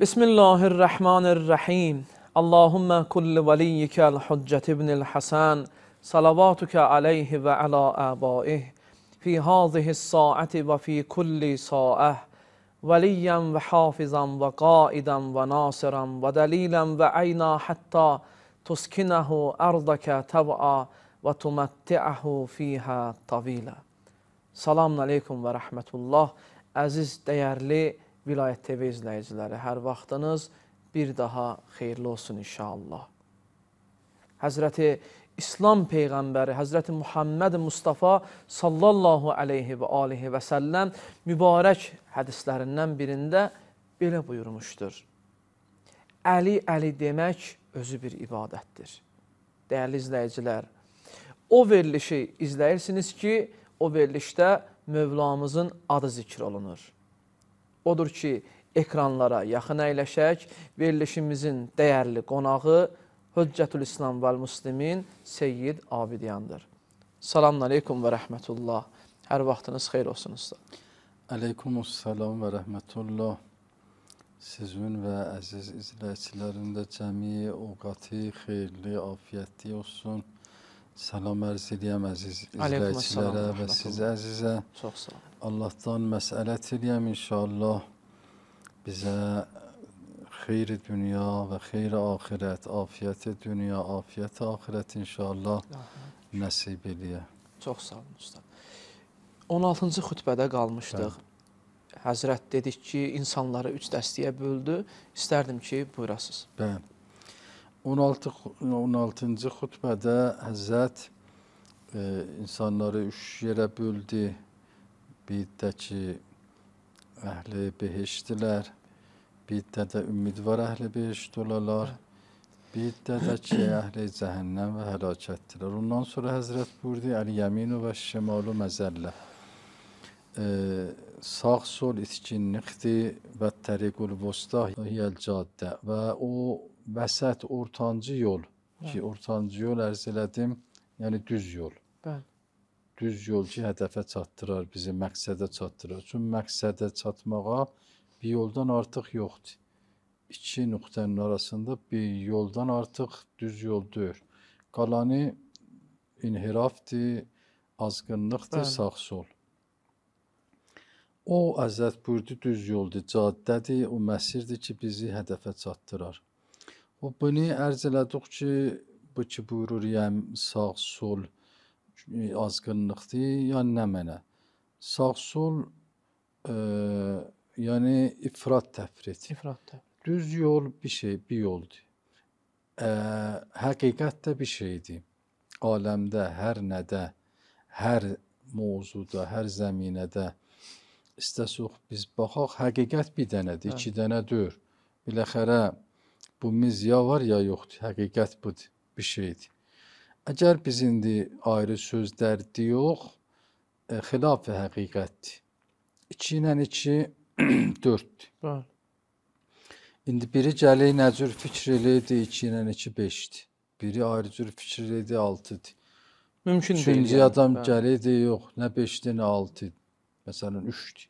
بسم الله الرحمن الرحيم اللهم كل وليك الحجة ابن الحسن صلواتك عليه وعلى آبائه في هذه الساعة وفي كل ساعة وليا وحافظا وقائدا وناصرا ودليلا وعينا حتى تسكنه أرضك طبعا وتمتعه فيها طويلا سلام عليكم ورحمة الله عزيز değerli Vilayət TV izləyiciləri, hər vaxtınız bir daha xeyirli olsun inşallah. Həzrəti İslam Peyğəmbəri, Həzrəti Muhammed Mustafa sallallahu aleyhi və alihi və səlləm mübarək hədislərindən birində belə buyurmuşdur. Əli, əli demək özü bir ibadətdir. Dəyərli izləyicilər, o verilişi izləyirsiniz ki, o verilişdə Mövlamızın adı zikr olunur odur ki, ekranlara yaxın əyləşək. Verilişimizin dəyərli qonağı Höccətül İslam və Müslimin Seyyid Abidyandır. Salamun aleykum və rəhmətullah. Hər vaxtınız xeyr olsun usta. Aleykumussalam və rəhmətullah. Sizin və əziz izləyicilərin də cəmi, oqatı, xeyirli, afiyyətli olsun. Salam ərz edirəm əziz izləyicilərə və sizə əzizə. Çox sağ olun. Allahdan məsləhət edirəm inşallah bizə xeyri dünya və xeyri axirət, afiyyəti dünya, afiyyəti axirət inşallah nəsib eləyə. Çox sağ olun usta. 16-cı xütbədə qalmışdıq. Bəli. Həzrət dedik ki, insanları üç dəstəyə böldü. İstərdim ki, buyurasız. Bəli. 16 16-cı xutbədə Həzrət e, insanları üç yerə böldü. Bir də ki əhli behişdilər. Bir də də ümidvar əhli behişd olarlar. Bir də də ki əhli cəhənnəm və həlakətdilər. Ondan sonra Həzrət buyurdu əl-yəminu və şimalu məzəllə. E, sağ sol itkinlikdir və təriqul vostah hiyəl caddə və o vəsət, ortancı yol Bəli. ki, ortancı yol ərz elədim, yəni düz yol. Bəli. Düz yol ki, hədəfə çatdırar bizi, məqsədə çatdırar. Çünki məqsədə çatmağa bir yoldan artıq yoxdur. İki nöqtənin arasında bir yoldan artıq düz yol deyil. Qalanı inhirafdır, azğınlıqdır, Bəli. sağ-sol. O Əzət buyurdu düz yoldur, caddədir, o məsirdir ki, bizi hədəfə çatdırar. Və bunu ərz elədik ki, bu ki buyururuyam yəni sağ sol e, azğınlıqdır, yəni nə mənə? Sağ sol e, yəni ifrat təfrit. İfrat təfrit. Düz yol bir şey, bir yoldur. E, həqiqət də bir şeydir. Aləmdə hər nədə, hər mövzuda, hər zəminədə istəsək biz baxaq, həqiqət bir dənədir, iki hə. dənə deyil. Biləxərə bu miz ya var ya yoxdur, həqiqət budur, bir şeydir. Əgər biz indi ayrı sözlər deyox, e, xilaf-ı həqiqətdir. 2 ilə 2 4-dür. Bəli. İndi biri gəlir nə cür fikr eləyirdi, 2 ilə 2 5-dir. Biri ayrı cür fikr eləyirdi, 6-dır. Mümkün Üçüncü deyil. Üçüncü yəni, adam yəni. gəlirdi, yox, nə 5-dir, nə 6-dır. Məsələn 3-dür.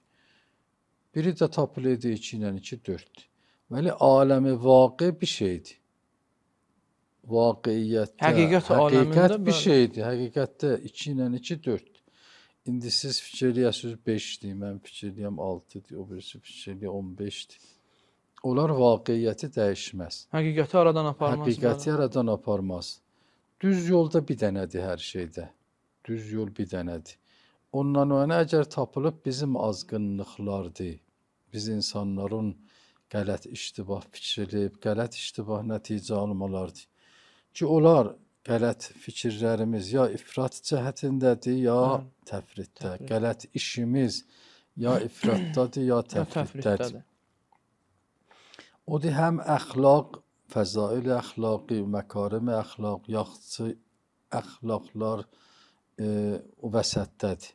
Biri də tapılırdı 2 ilə 2 4-dür. ولی عالم واقع bir şeydi. Vaqiyyətdə, həqiqət, həqiqət bir şeydi. Həqiqətdə 2 ilə 2 4. İndi siz fikirləyəsiniz 5-dir, mən fikirləyəm 6-dir, o birisi fikirləyə 15-dir. Onlar vaqiyyəti dəyişməz. Həqiqəti aradan aparmaz. Həqiqəti aradan aparmaz. Düz yolda bir dənədir hər şeydə. Düz yol bir dənədir. Ondan o yana əgər tapılıb bizim azğınlıqlardır. Biz insanların qələt iştibah fikirlib, qələt iştibah nəticə almalardır. Ki onlar qələt fikirlərimiz ya ifrat cəhətindədir, ya təfritdə. Qələt işimiz ya ifratdadır, ya təfritdədir. Odur həm əxlaq, fəzail əxlaqi, məkarim əxlaq, yaxşı əxlaqlar e, o vəsətdədir.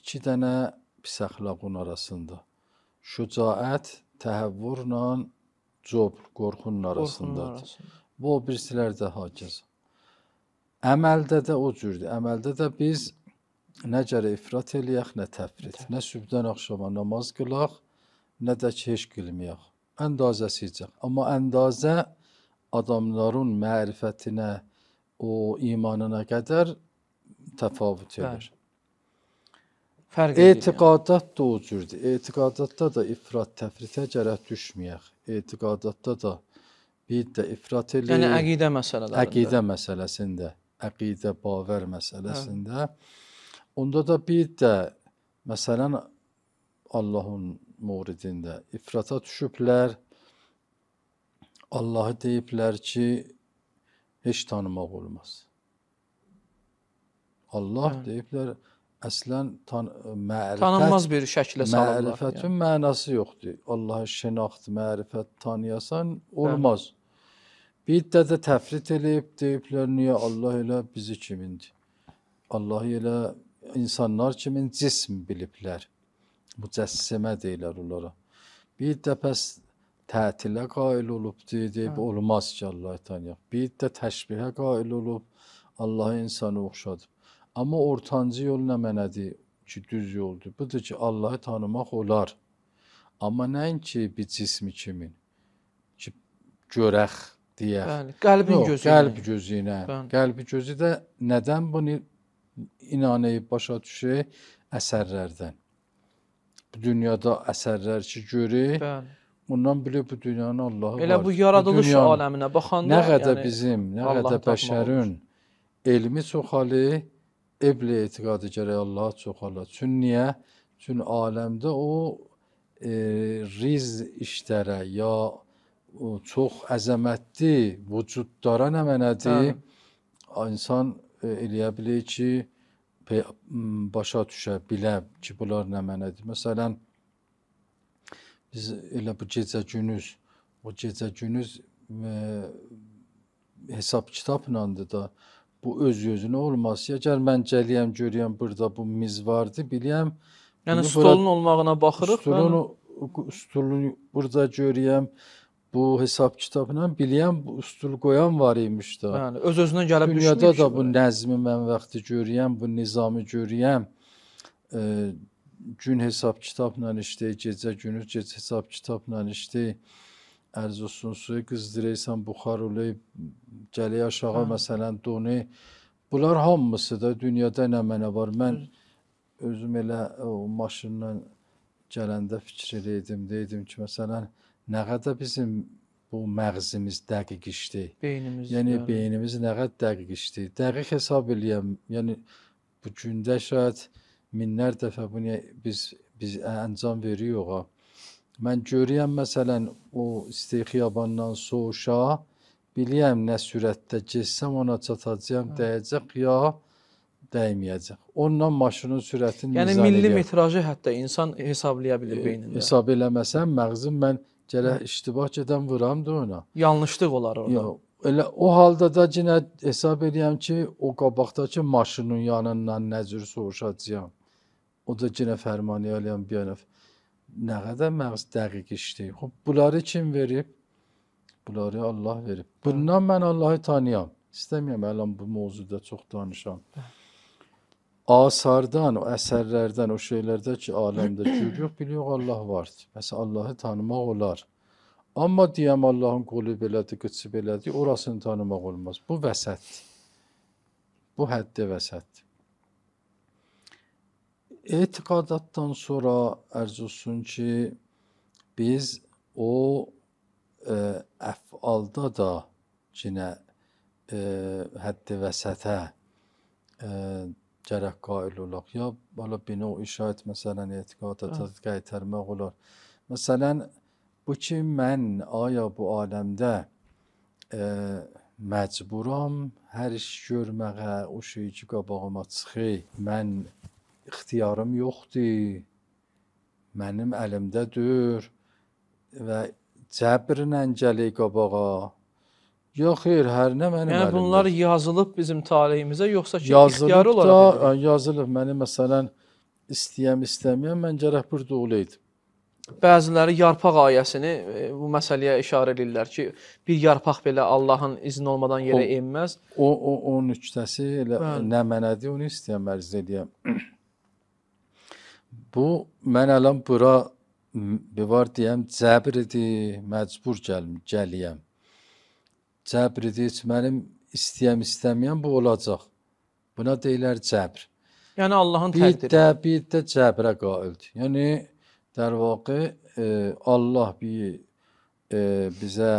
2 dənə pis əxlaqın arasında şücaət təhəvvürlə cobr, qorxunun arasındadır. Qorxunun Bu o birisilər də hakeza. Əməldə də o cürdür. Əməldə də biz nə gərək ifrat eləyək, nə təfrit. Nə sübhdən axşama namaz qılaq, nə də ki, heç qılmayaq. Əndazəsicə. Amma əndazə adamların mərifətinə, o imanına qədər təfavüt edir fərq edir. Etiqadat yəni. da o cürdür. Etiqadatda da ifrat təfritə gərək düşməyək. Etiqadatda da bir də ifrat eləyir. Yəni əqidə məsələlərində. Əqidə məsələsində, əqidə bavar məsələsində. Hə. Onda da bir də məsələn Allahın muridində ifrata düşüblər. Allahı deyiblər ki, heç tanımaq olmaz. Allah hə. deyiblər, əslən tan mərifət tanınmaz bir şəklə salırlar. Mərifətin yəni. mənası yoxdur. Allahı şinaxt, mərifət tanıyasan olmaz. Bəli. Biddə də təfrit eləyib deyiblər niyə Allah elə bizi kimindir? Allah elə insanlar kimin cism biliblər. Mücəssimə deyirlər onlara. Bir də pəs tətilə qail olub deyib hə. olmaz ki Allah tanıyaq. Bir də təşbihə qail olub Allah insanı oxşadıb. Amma ortancı yol nə mənədir ki, düz yoldur? Budur ki, Allahı tanımaq olar. Amma nəinki bir cismi kimi ki, görək deyək. Bəli, qəlbin Yox, gözü. Qəlb gözü ilə. Qəlbi gözü də nədən bunu inanayıb başa düşür? Əsərlərdən. Bu dünyada əsərlər ki, görür. Bəli. Ondan bilə bu dünyanın Allahı Elə var. Elə bu yaradılış bu aləminə baxanda nə qədər yəni, bizim, nə qədər bəşərin olmuş. elmi çoxalı, ebli etiqadı gərək Allaha çoxala. Çün niyə? Çün aləmdə o e, riz işlərə ya o, çox əzəmətli vücudlara nə mənədir? Hə. İnsan e, eləyə bilir ki, başa düşə bilə ki, bunlar nə mənədir. Məsələn, biz elə bu gecə günüz, o gecə günüz e, hesab kitablandı da. E, bu öz gözünə olmaz. Ya gəl mən gəliyəm, görürəm burada bu miz vardı, bilirəm. Yəni stolun olmağına baxırıq. Stolun mən... stolun burada görürəm. Bu hesab kitabla bilirəm bu stul qoyan var imiş də. Yəni öz özünə gəlib düşmür. Dünyada da bu nəzmi mən vaxtı görürəm, bu nizamı görürəm. E, gün hesab kitabla işləyir, gecə günü gecə hesab kitabla işləyir ərz olsun, suyu qızdırırsan, buxar olub, gəlir aşağı Hı. Hə. məsələn donu. Bunlar hamısı da dünyada nə mənə var. Mən Hı. özüm elə o maşınla gələndə fikir elədim, dedim ki, məsələn, nə qədər bizim bu məğzimiz dəqiq işdir. Beynimiz. Yəni yəni. beynimiz nə qədər dəqiq işdir. Dəqiq hesab eləyəm. Yəni bu gündə şayad minlər dəfə bunu biz biz əncam veririk oğa. Mən görürəm məsələn o istey xiyabandan soğuşa bilirəm nə sürətdə keçsəm ona çatacağam, Hı. Hə. dəyəcək ya dəyməyəcək. Onunla maşının sürətini yəni milli metrajı hətta insan hesablaya bilir e, beynində. Hesab eləməsəm məğzim mən gələ hə. iştibah gedən vuram da ona. Yanlışlıq olar orada. Yox, elə o halda da yenə hesab edirəm ki, o qabaqdakı maşının yanından nə cür soruşacağam. O da yenə fərmanı eləyən bir növ Nə qədər məğz dəqiq işləyib. Xub bunları kim verib? Bunları Allah verib. Bundan mən Allahı tanıyam. İstəmirəm əlan bu mövzuda çox danışam. Asardan, o əsərlərdən, o şeylərdə ki, aləmdə görürük, bilirik Allah vardır. Bəs Allahı tanımaq olar. Amma deyəm Allahın qolu belədir, qıçı belədir, orasını tanımaq olmaz. Bu vəsətdir. Bu həddi vəsətdir. Etiqadatdan sonra ərz olsun ki, biz o ə, e, əfalda da cinə ə, e, həddi və sətə gərək e, qail olaq. Ya belə bina işarət məsələn etiqadata hə. qaytarmaq olar. Məsələn bu ki mən aya bu aləmdə ə, məcburam hər iş görməyə, o şey ki qabağıma çıxır. Mən ixtiyarım yoxdur. Mənim əlimdədir və cəbrlə gəlir qabağa. Yox, xeyr, hər nə mənim yəni, əlimdədir. Yəni bunlar yazılıb bizim taleyimizə, yoxsa ki, yazılıb ixtiyari olaraq? Da, yazılıb. Məni məsələn istəyəm, istəməyəm, mən gərək bir doğul idim. Bəziləri yarpaq ayəsini e, bu məsələyə işarə edirlər ki, bir yarpaq belə Allahın izni olmadan yerə o, enməz. O o o nüqtəsi elə Bəli. Hə. nə mənədir, onu istəyəm mərz edəyəm. Bu mən əlan bura var deyəm, cəbir idi, məcbur gəlm, gəliyəm. Cəbir idi, mənim istəyəm, istəməyəm bu olacaq. Buna deyilər cəbir. Yəni Allahın bir təqdiri. Də, bir də cəbrə qaildir. Yəni dər vaqi e, Allah bir e, bizə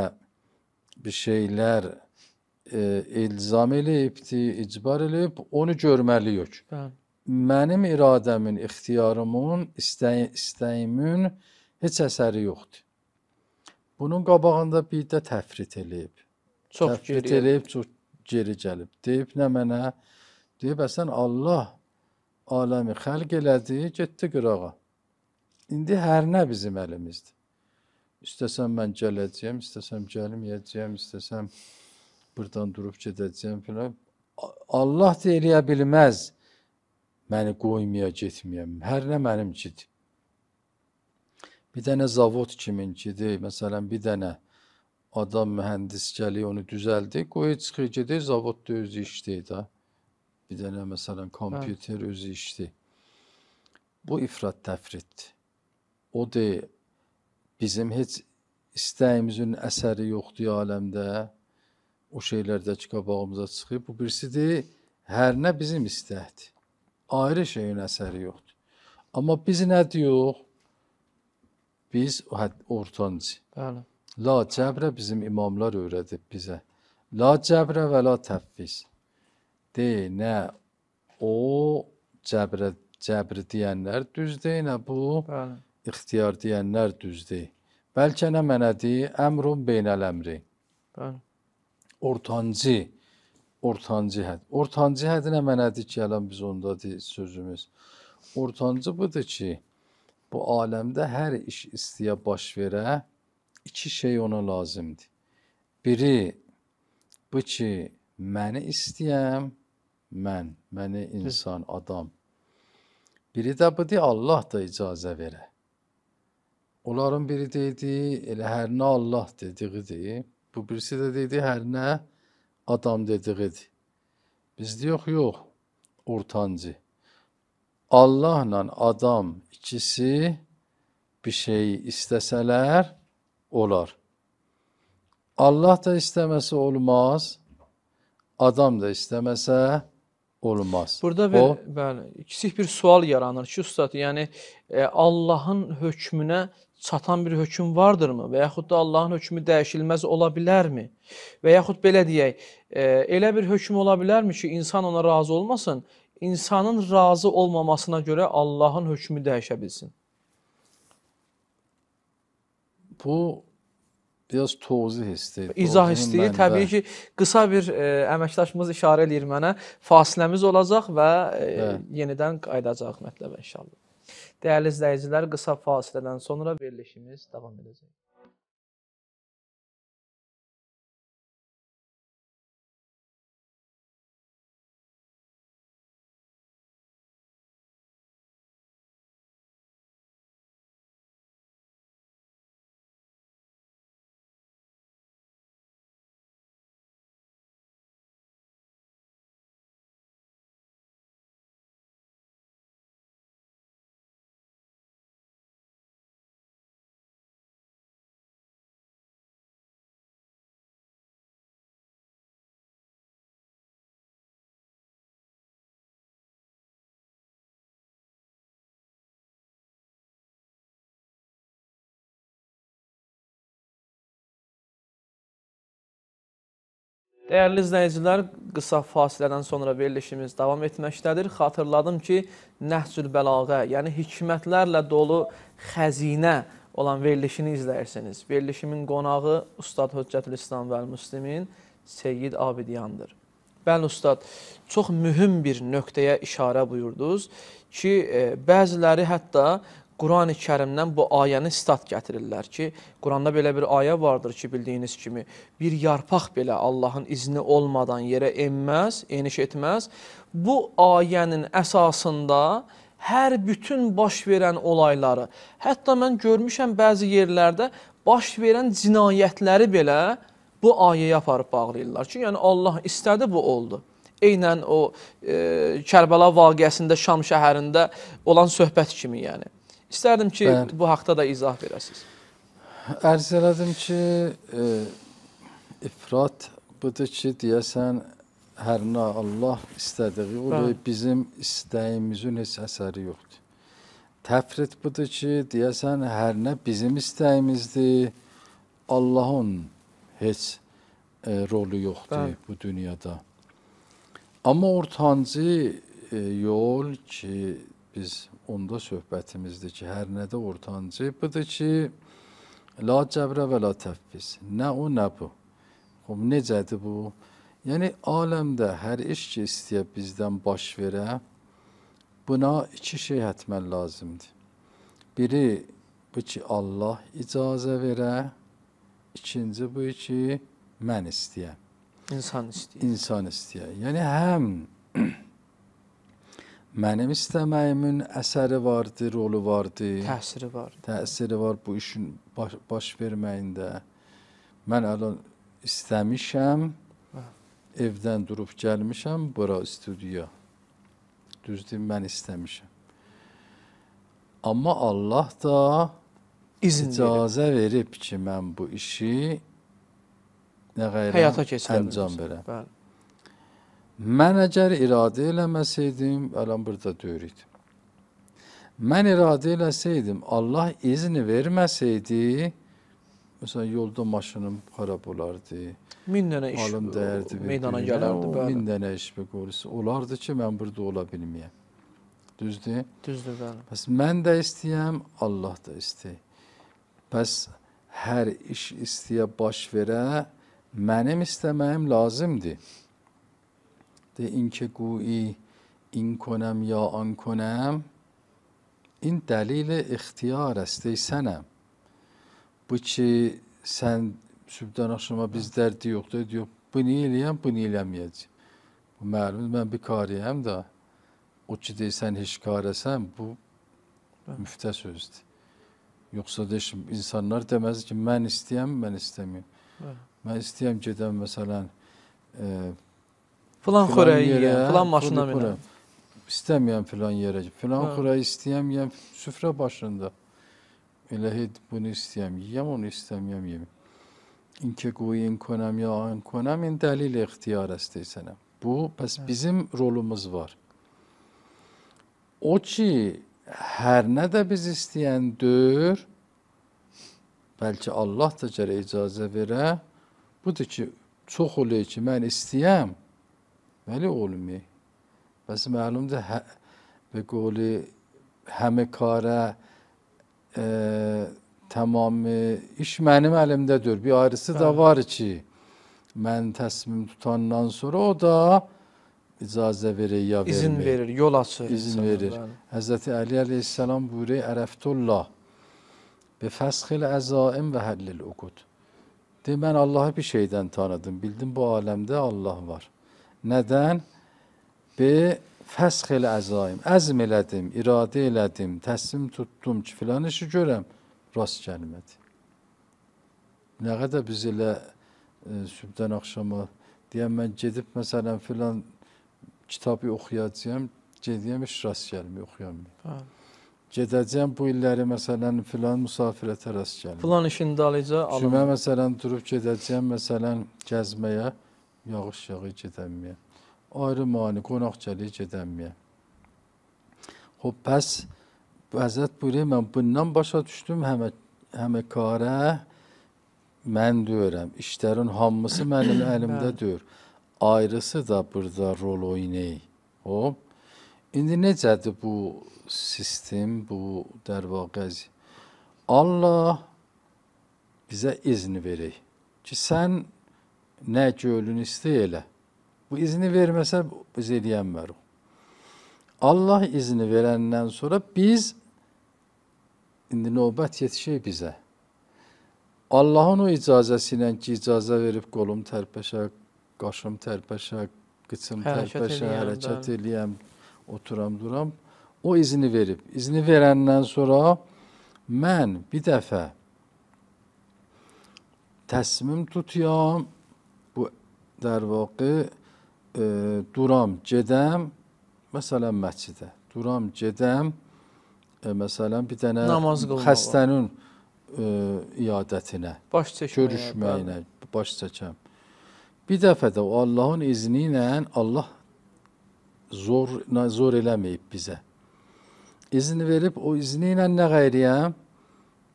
bir şeylər e, ilzam eləyibdi, icbar eləyib, onu görməliyik. Bəli mənim iradəmin, ixtiyarımın, istəy istəyimin heç əsəri yoxdur. Bunun qabağında bir də təfrit eləyib. Çox təfrit geri eləyib, çox geri gəlib. Deyib nə mənə? Deyib əsən Allah aləmi xəlq elədi, getdi qırağa. İndi hər nə bizim əlimizdir. İstəsəm mən gələcəyəm, istəsəm gəlməyəcəyəm, istəsəm burdan durub gedəcəyəm filan. Allah da eləyə bilməz məni qoymaya getməyəm. Hər nə mənimkidir. Bir dənə zavod kiminkidir. Məsələn, bir dənə adam mühəndis gəlir, onu düzəldir, qoyur çıxır gedir, zavodda özü işləyir də. Bir dənə məsələn kompüter hə. özü işləyir. Bu ifrat təfritdir. O deyil, bizim heç istəyimizin əsəri yoxdur aləmdə. O şeylərdə çıxabağımıza çıxıb. Bu birisi deyil, hər nə bizim istəkdir ayrı şeyin əsəri yoxdur. Amma biz nə deyirik? Biz ortancı. Bəli. La cəbrə bizim imamlar öyrədib bizə. La cəbrə və la təfviz. Dey, nə o cəbrə cəbri deyənlər düz deyil, nə bu Bəli. ixtiyar deyənlər düz deyil. Bəlkə nə mənədir? Əmrun beynəl əmri. Bəli. Ortancı ortancı həd. Ortancı həd nə mənədir ki, gələn biz ondadır sözümüz. Ortancı budur ki, bu aləmdə hər iş istəyə baş verə, iki şey ona lazımdır. Biri bu ki, məni istəyəm, mən, məni insan, adam. Biri də budur, Allah da icazə verə. Onların biri dedi, elə hər nə Allah dediğidir. Bu birisi də dedi, hər nə Allah adam dediğidir. Biz diyor yok ortancı. Allah'la adam ikisi bir şeyi isteseler olar. Allah da istemesi olmaz. Adam da istemese olmaz. Burada bir, o, bəli, kiçik bir sual yaranır ki, ustad, yəni e, Allahın hökmünə çatan bir hökm vardırmı və yaxud da Allahın hökmü dəyişilməz ola bilərmi? Və yaxud belə deyək, e, elə bir hökm ola bilərmi ki, insan ona razı olmasın, insanın razı olmamasına görə Allahın hökmü dəyişə bilsin? Bu biraz tozih istəyir. İzah istəyir. Təbii ki, qısa bir ə, e, əməkdaşımız işarə eləyir mənə. Fasiləmiz olacaq və ə, e, hə. yenidən qayıdacaq mətləbə inşallah. Dəyərli izləyicilər, qısa fasilədən sonra verilişimiz davam edəcək. Dəyərli izləyicilər, qısa fasilədən sonra verilişimiz davam etməkdədir. Xatırladım ki, nəhsül bəlağə, yəni hikmətlərlə dolu xəzinə olan verilişini izləyirsiniz. Verilişimin qonağı Ustad Höccətül İslam Vəl-Müslimin Seyyid Abidyandır. Bəli, Ustad, çox mühüm bir nöqtəyə işarə buyurdunuz ki, e, bəziləri hətta Qurani Kərimdən bu ayəni stat gətirirlər ki, Quranda belə bir ayə vardır ki, bildiyiniz kimi, bir yarpaq belə Allahın izni olmadan yerə enməz, eniş etməz. Bu ayənin əsasında hər bütün baş verən olayları, hətta mən görmüşəm bəzi yerlərdə baş verən cinayətləri belə bu ayəyə aparıb bağlayırlar ki, yəni Allah istədi bu oldu. Eynən o e, Kərbəla vaqiəsində Şam şəhərində olan söhbət kimi yəni. İstərdim ki, Bən, bu haqda da izah verəsiniz. Ərz elədim ki, e, ifrat budur ki, deyəsən, hər nə Allah istədiyi olur, Bən. bizim istəyimizin heç əsəri yoxdur. Təfrit budur ki, deyəsən, hər nə bizim istəyimizdir, Allahın heç e, rolu yoxdur Bən. bu dünyada. Amma ortancı e, yol ki, biz onda söhbətimizdir ki, hər nədə ortancı budur ki, la cəbrə və la təfviz. Nə o, nə bu. Xom, necədir bu? Yəni, aləmdə hər iş ki, istəyə bizdən baş verə, buna iki şey hətmən lazımdır. Biri bu ki, Allah icazə verə, ikinci bu ki, mən istəyə. İnsan istəyə. İnsan istəyə. Yəni, həm Mənim istəməyimin əsəri vardı, rolu vardı. Təsiri var. Təsiri var bu işin baş, baş verməyində. Mən alan istəmişəm. Hə. Evdən durub gəlmişəm bura studiya. Düzdür, mən istəmişəm. Amma Allah da izin icazə verib. verib ki, mən bu işi nə qeyrə həyata keçirəm. Bəli. Mən əgər iradə eləməsəydim, ələn burada deyirik. Mən iradə eləsəydim, Allah izni verməsəydi, Məsələn, yolda maşınım xarab olardı. Min dənə iş alım dəyərdi, meydana gələrdi. Bəli. Min dənə iş və qorusu olardı ki, mən burada ola bilməyəm. Düzdür? Düzdür, bəli. Bəs mən də istəyəm, Allah da istəyir. Bəs hər iş istəyə baş verə, mənim istəməyim lazımdır. اینکه گویی این کنم یا آن کنم این دلیل اختیار است ای سنم bu ki sən sübhdən axşama biz dərdi yoxdur, yox. Bu niyə eləyəm, bu niyə eləməyəcəm. Bu məlumdur, mən bir kariyəm də. O ki deyirsən heç karəsən, bu müftə sözdür. Yoxsa deyişim, insanlar deməz ki, mən istəyəm, mən istəməyim. Mən istəyəm gedəm, məsələn, e, Filan xörəyi yeyirəm, filan maşına minirəm. İstəməyəm filan yerə, filan xörəyi istəyəməyəm süfrə başında. Elə heç bunu istəyəm, yeyəm onu istəməyəm yeyəm. İnki qoyun konəm ya an konəm in dəlil ixtiyar istəsənəm. Bu bəs Hı. bizim rolumuz var. O ki hər nə də biz istəyəndir, bəlkə Allah da gərə icazə verə. Budur ki, çox olur ki, mən istəyəm, ولی علمی پس معلوم ده به قول همه kara tamam iş benim elimdedir. Bir ayrısı evet. da var ki ben teslim tutandan sonra o da icazə verir ya vermir. İzin verir, yol açır. İzin verir. Hz. Ali aleyhisselam buyuruyor, ərəftullah bi fəsxil əzaim və həllil uqud. De, mən Allahı bir şeydən tanıdım, bildim bu aləmdə Allah var. Nədən? B. Fəsxil əzaim. Əzm elədim, iradə elədim, təslim tutdum ki, filan işi görəm. Rast gəlmədi. Nə qədər biz elə e, sübdən axşama deyəm, mən gedib məsələn filan kitabı oxuyacağım, gediyəm iş rast gəlmir, oxuyamayım. Gedəcəm bu illəri məsələn filan müsafirətə rast gəlmir. Filan işin dalıca alınır. Cümə məsələn durub gedəcəm məsələn gəzməyə yağış yağı heç edənməyə, ayrı mani, qonaq gəli heç edənməyə. Xob, bəs Həzrət buyuruyor, mən bundan başa düşdüm, həmə, həməkarə mən deyirəm, işlərin hamısı mənim əlimdə deyir. Ayrısı da burada rol oynayır. Xob, indi necədir bu sistem, bu dərvaqəz? Allah bizə izin verir ki, sən nə gölünüstə elə. Bu izni verməsə biz eləyənmər o. Allah izni verəndən sonra biz indi növbət yetişir bizə. Allahın o icazəsi ilə ki, icazə verib qolum tərpəşə, qaşım tərpəşə, qıçım tərpəşə, hərəkət eləyəm, oturam, duram. O izni verib. İzni verəndən sonra mən bir dəfə təsmim tutuyam, در واقع دورام gedəm məsələn məscidə. Duram gedəm məsələn bir dənə xəstənin iadətinə, baş çəkməyə, görüşməyinə bəli. baş çəkəm. Bir dəfə də o Allahın izni ilə Allah zor zor eləməyib bizə. İzin verib o izni ilə nə qeyriyəm?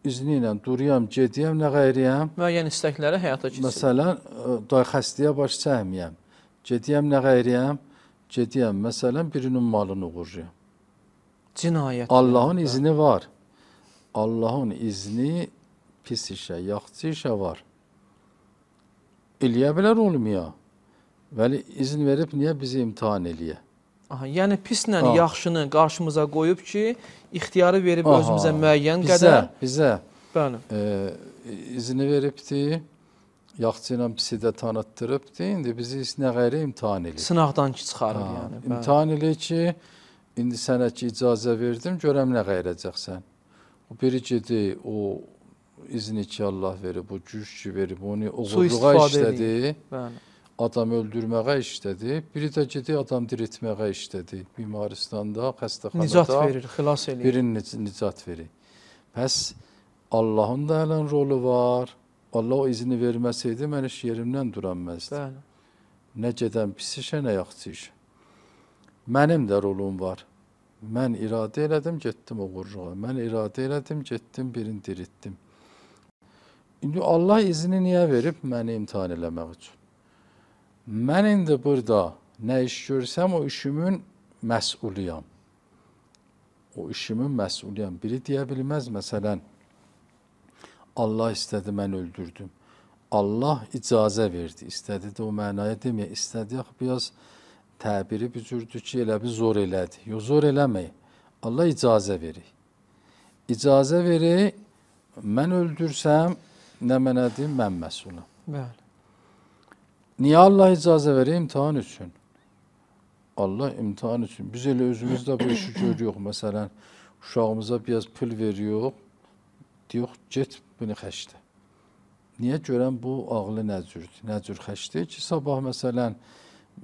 izni ilə duruyam, gediyəm, nə qeyriyəm. Müəyyən istəkləri həyata keçirir. Məsələn, day e, xəstəyə baş çəkməyəm. Gediyəm, nə qeyriyəm? Gediyəm, məsələn, birinin malını uğurlayam. Cinayət. Allahın yəni, izni var. Allahın izni pis işə, yaxşı işə var. Eləyə bilər olmuyor. Vəli izin verib niyə bizi imtihan eləyə? Aha, yəni pislə Aha. yaxşını qarşımıza qoyub ki, ixtiyarı verib Aha. özümüzə müəyyən bizə, qədər bizə bəli. E, izni veribdi. Yaxşı ilə pisi də tanıtdırıbdı. İndi bizi nə qeyri imtahan edir. Sınaqdan ki çıxarır ha, yəni. Bəli. İmtahan edir ki, indi sənə ki icazə verdim, görəm nə qeyrəcəksən. O biri gedi, o izni ki Allah verib, bu cüş ki verib, onu oğurluğa işlədi. Bəli adam öldürməyə işlədi, biri də gedi adam diriltməyə işlədi. Bimaristanda, xəstəxanada nicat verir, xilas eləyir. Birin nicat verir. Pəs Allahın da hələn rolu var. Allah o izni verməsəydi mən iş yerimdən duranməzdim. Bəli. Nə gedən pis işə, nə yaxşı işə. Mənim də rolum var. Mən iradə elədim, getdim o qurruğa. Mən iradə elədim, getdim birini diriltdim. İndi Allah izni niyə verib? Məni imtihan eləmək üçün. Mən indi burada nə iş görsəm o işimin məsuluyam. O işimin məsuluyam. Biri deyə bilməz məsələn Allah istədi mən öldürdüm. Allah icazə verdi. İstədi də o mənaya deməyə, istədi axı biraz təbiri büzürdü ki, elə bir zor elədi. Yox, zor eləmək. Allah icazə verir. İcazə verir, mən öldürsəm, nə mənə deyim, mən məsulam. Bəli. Niye Allah icazə verir? İmtihan üçün. Allah imtihan üçün. Biz elə özümüzdə bu işi görürük. Məsələn, uşağımıza biraz pul veriyoruz. Deyək, get bunu xəşdə. Niyə görən bu ağlı nəcürdür? Nəcür xəşdir ki, sabah məsələn,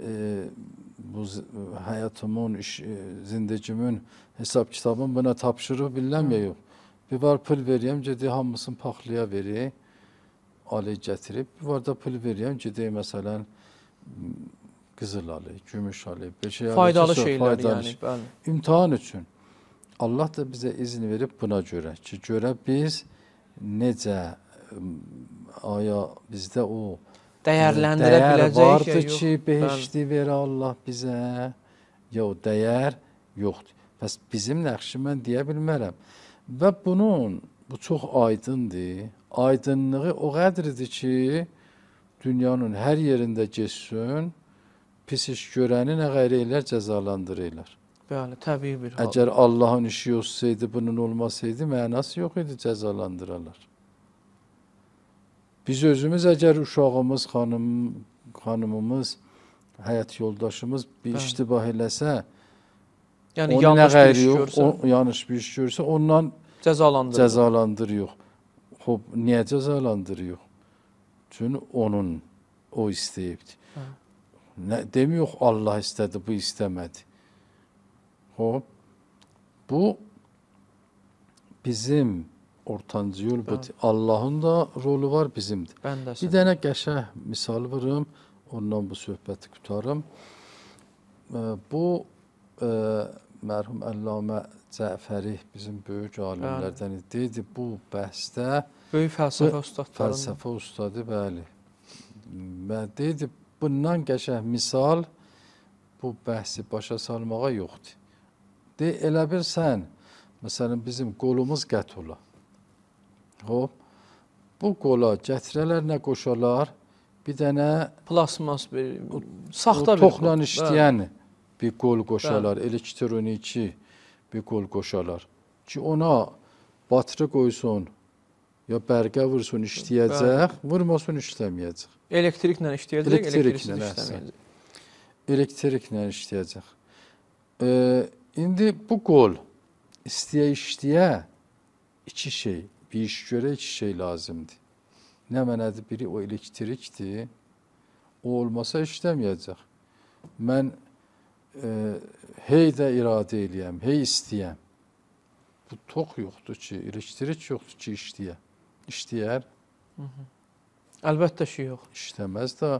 e, bu həyatımın, iş, e, zindicimin, hesab kitabım buna tapşırıb biləm ya yox. Bir var pul veriyəm, gedi hamısını paxlaya verir ali gətirib, bu pul verirəm, gedək məsələn, qızıl ali, gümüş ali, bir şey faydalı alırsa, şeylər faydalı yəni, bəli. İmtahan üçün Allah da bizə izin verib buna görə ki, görə biz necə aya bizdə o e, dəyərləndirə dəyər biləcəyik vardı yox, ki, behişti verə Allah bizə. Ya o dəyər yoxdur. Bəs bizim nəxşi mən deyə bilmərəm. Və bunun Bu çox aydındır. Aydınlığı o qədər idi ki, dünyanın hər yerində keçsin, pis iş görəni nə qeyri elər, cəzalandırırlar. Bəli, təbii bir hal. Əgər Allahın işi olsaydı, bunun olmasaydı, mənası yox idi, cəzalandırarlar. Biz özümüz əgər uşağımız, xanım, xanımımız, həyat yoldaşımız bir Bəli. iştibah eləsə, yəni yanlış bir iş görsə, o, yanlış bir iş görsə, ondan Cəzalandırır. Cəzalandırıyor. Hop, niyə cəzalandırıyor? Çünki onun o istəyibdi. Hə. Nə demiyor Allah istədi, bu istəmədi. Hop. Bu bizim ortancı yol hə. budur. Allahın da rolu var bizimdir. Bəndə Bir dənə qəşəh misal vurum, ondan bu söhbəti qutarım. Bu ə, mərhum Əllamə Cəfəri bizim böyük alimlərdən idi. Dedi bu bəhsdə böyük fəlsəfə ustadları. Fəlsəfə ustadı, bəli. Və dedi bundan qəşəng misal bu bəhsi başa salmağa yoxdur. De elə bir sən məsələn bizim qolumuz qət ola. Hop. Bu qola gətirələr nə qoşalar? Bir dənə plasmas bir saxta bir toxla işləyən. Bəli bir gol qoşarlar. Bəli. Elə 2-2 bir gol qoşarlar. Ki ona batırı qoysun, ya bərqə vursun işləyəcək, Bəli. vurmasın işləməyəcək. Elektriklə işləyəcək, elektriklə işləməyəcək. Elektriklə işləyəcək. E, indi bu gol istəyə işləyə iki şey, bir iş görə iki şey lazımdır. Nə mənədir? Biri o elektrikdir. O olmasa işləməyəcək. Mən e, hey də iradə eləyəm, hey istəyəm. Bu tox yoxdur ki, elektrik yoxdur ki, işləyə. İşləyər. Hı -hı. Əlbəttə ki, yox. İşləməz də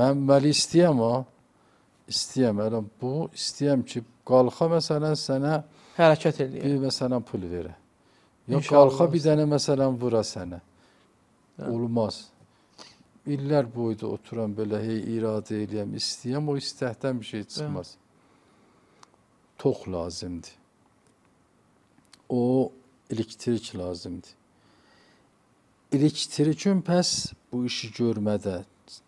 mən məli istəyəm o. İstəyəm, elə bu istəyəm ki, qalxa məsələn sənə hərəkət eləyir. Bir məsələn pul verə. Ya qalxa bir dənə məsələn vura sənə. Hə. Olmaz illər boyda oturan belə hey iradə eləyəm, istəyəm, o istəkdən bir şey çıxmaz. Hə. Tox lazımdır. O elektrik lazımdır. Elektrikin pəs bu işi görmədə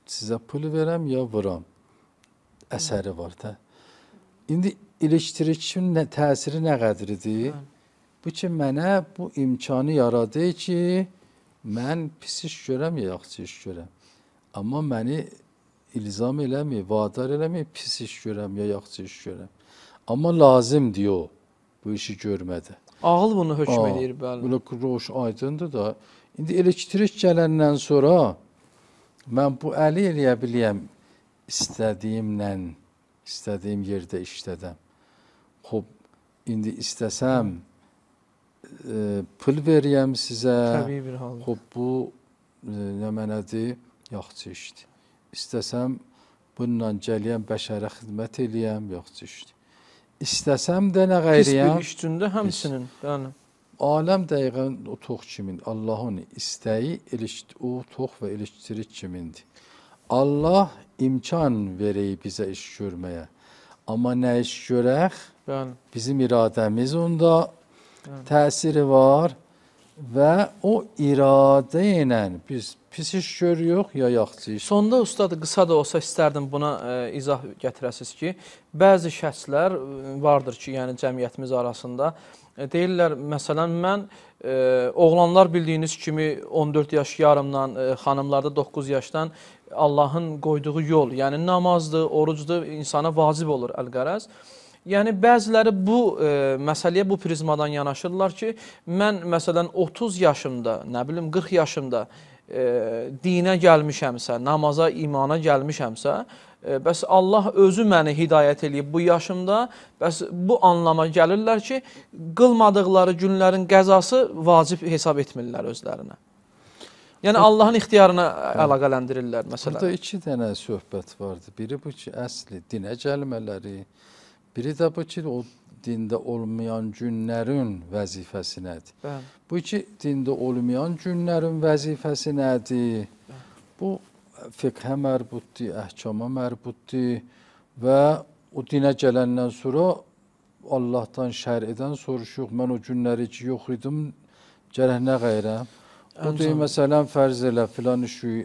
sizə pul verəm ya vuram əsəri var da. İndi elektrikin nə təsiri nə qədridir? Hə. Bu ki mənə bu imkanı yaradır ki, mən pis iş görəm ya yaxşı iş görəm. Amma məni ilzam eləmir, vadar eləmir, pis iş görəm ya yaxşı iş görəm. Amma lazım diyor bu işi görmədi. Ağıl bunu hökm Aa, eləyir bəli. Belə roş aydındır da. İndi elektrik gələndən sonra mən bu əli eləyə biləyəm istədiyimlə, istədiyim yerdə işlədəm. Xoş indi istəsəm, Hı e, pul veriyəm sizə. Təbii bir halda. Xoş bu e, nə mənədir? Yaxşı işdir. İstəsəm bununla gəliyəm bəşərə xidmət eləyəm, yaxşı işdir. İstəsəm də nə qayriyəm? Pis bir iş gündə həmçinin. Yəni Aləm dəqiqən o tox kimin? Allahın istəyi ilişd o tox və ilişdirik kimindir. Allah imkan verib bizə iş görməyə. Amma nə iş görək? Yəni bizim iradəmiz onda təsiri var və o iradə ilə biz pis iş görürük ya yaxşı iş. Sonda ustad qısa da olsa istərdim buna e, izah gətirəsiz ki, bəzi şəxslər e, vardır ki, yəni cəmiyyətimiz arasında e, deyirlər, məsələn, mən e, oğlanlar bildiyiniz kimi 14 yaş yarımdan, e, xanımlarda 9 yaşdan Allahın qoyduğu yol, yəni namazdır, orucdur, insana vacib olur əlqərəz. E, Yəni bəziləri bu e, məsələyə bu prizmadan yanaşırlar ki, mən məsələn 30 yaşımda, nə bilim 40 yaşımda e, dinə gəlmişəmsə, namaza, imana gəlmişəmsə, e, bəs Allah özü məni hidayət eləyib bu yaşımda, bəs bu anlama gəlirlər ki, qılmadıqları günlərin qəzası vacib hesab etmirlər özlərinə. Yəni Allahın ixtiyarına hə. əlaqələndirirlər məsələn. Burada iki dənə söhbət vardı. Biri bu ki, əsli dinə gəlmələri, Biri də bu ki, o dində olmayan günlərin vəzifəsi nədir? Bəli. Bu ki, dində olmayan günlərin vəzifəsi nədir? Bəli. Bu fiqhə mərbutdur, əhkama mərbutdur və o dinə gələndən sonra Allahdan, şərədən soruşuq. Mən o günləri ki, yox idim, gərək nə qeyrəm? O deyir, məsələn, fərz elə filan işi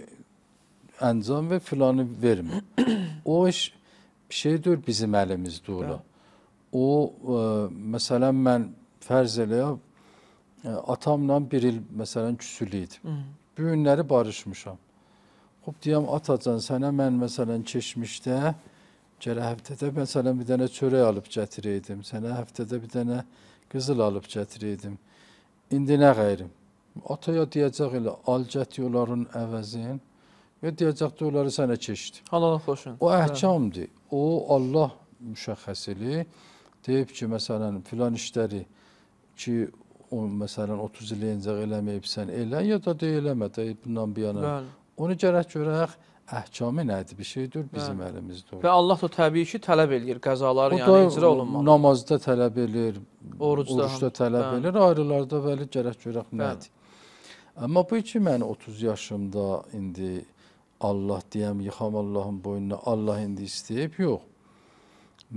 əncam və filanı vermə. o iş bir şey deyil bizim əlimizdə ola. O, ə, e, məsələn, mən fərz eləyəm, e, atamla bir il, məsələn, küsülüydüm. Bu günləri barışmışam. Xob deyəm, atacan sənə mən, məsələn, keçmişdə, gərə həftədə, məsələn, bir dənə çörək alıb gətirəydim, sənə həftədə bir dənə qızıl alıb gətirəydim. İndi nə qeyrim? Ataya deyəcək elə, al gətiyorların əvəzin, və deyəcəkdi onları sənə keçdi. Halala xoşun. O əhkamdır. O Allah müşəxxəsili deyib ki, məsələn, filan işləri ki, o məsələn 30 il öncə eləməyibsən, elə ya da deyiləmə də bundan bu yana. Bəli. Onu gərək görək əhkamı nədir? Bir şeydir bizim Bəli. əlimizdə. Və Allah da təbii ki, tələb eləyir qəzaları, o yəni icra olunmalı. Namazda tələb eləyir, orucda, orucda tələb Bəli. eləyir, ayrılarda vəli gərək görək nədir. Bəli. Amma bu ki, mən 30 yaşımda indi Allah deyəm, yıxam Allahın boynuna, Allah indi istəyib, yox.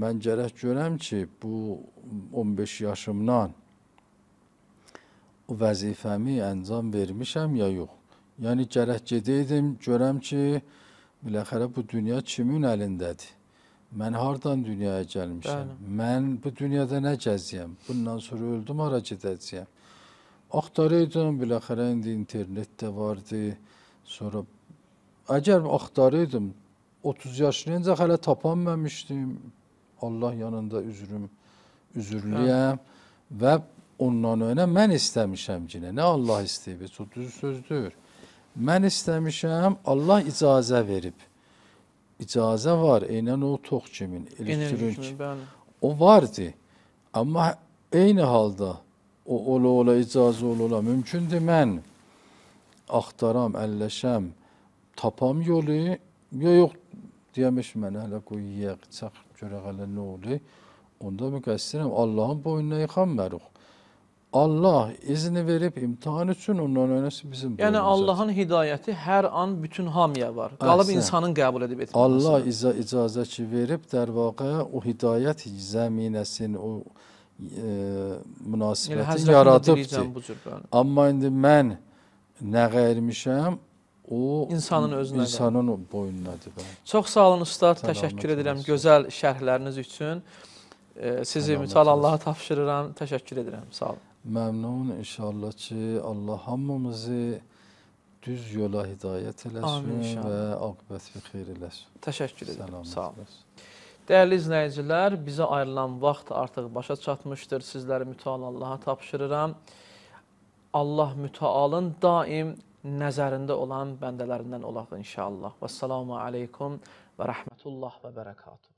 Mən gərək görəm ki, bu 15 yaşımdan o vəzifəmi əncam vermişəm ya yox. Yəni gərək gedəydim, görəm ki, biləxərə bu dünya kimin əlindədir? Mən hardan dünyaya gəlmişəm? Bəli. Mən bu dünyada nə gəziyəm? Bundan sonra öldüm, hara gedəcəyəm? Axtarıydım, biləxərə indi internet də vardı. Sonra əgər axtarırdım 30 yaşınca hələ tapanmamışdım. Allah yanında üzrüm, üzürlüyəm və ondan önə mən istəmişəm ki, nə Allah istəyib, çox düz sözdür. Mən istəmişəm, Allah icazə verib. İcazə var, eynən o tox kimin, elektrik. O vardı. Amma eyni halda o ola ola icazə ola ola mümkündür mən axtaram, əlləşəm tapamıyorum. Ya yox deyəmiş mənə hələ qoy yeyək, çax görək hələ nə olur. Onda müqəssirəm Allahın boynuna yıxanmırıq. Allah izni verib imtihan üçün ondan önəsi bizim Yəni Allahın hidayəti hər an bütün hamıya var. Qalıb Əhsən. insanın qəbul edib etməsi. Allah izə icazə ki verib dərvaqə o hidayət zəminəsini o e, yəni münasibəti yəni, yaradıb. Amma indi mən nə qəyirmişəm, O insanın özünədir. İnsanın o boyundadır. Çox sağ olun ustad, Sələmət təşəkkür olsun. edirəm gözəl şərhləriniz üçün. E, sizi mütal Allah'a tapşırıram, təşəkkür edirəm. Sağ olun. Məmnun inşallah ki, Allah hamımızı düz yola hidayət eləsin Amin, və aqibəti xeyir eləsin. Təşəkkür edirəm. Sələmət sağ olun. Dəyərli izləyicilər, bizə ayrılan vaxt artıq başa çatmışdır. Sizləri mütal Allah'a tapşırıram. Allah mütaalın daim nəzərində olan bəndələrindən olaq inşallah. Vəssalamu aleykum və rəhmətullah və bərəkatuhu.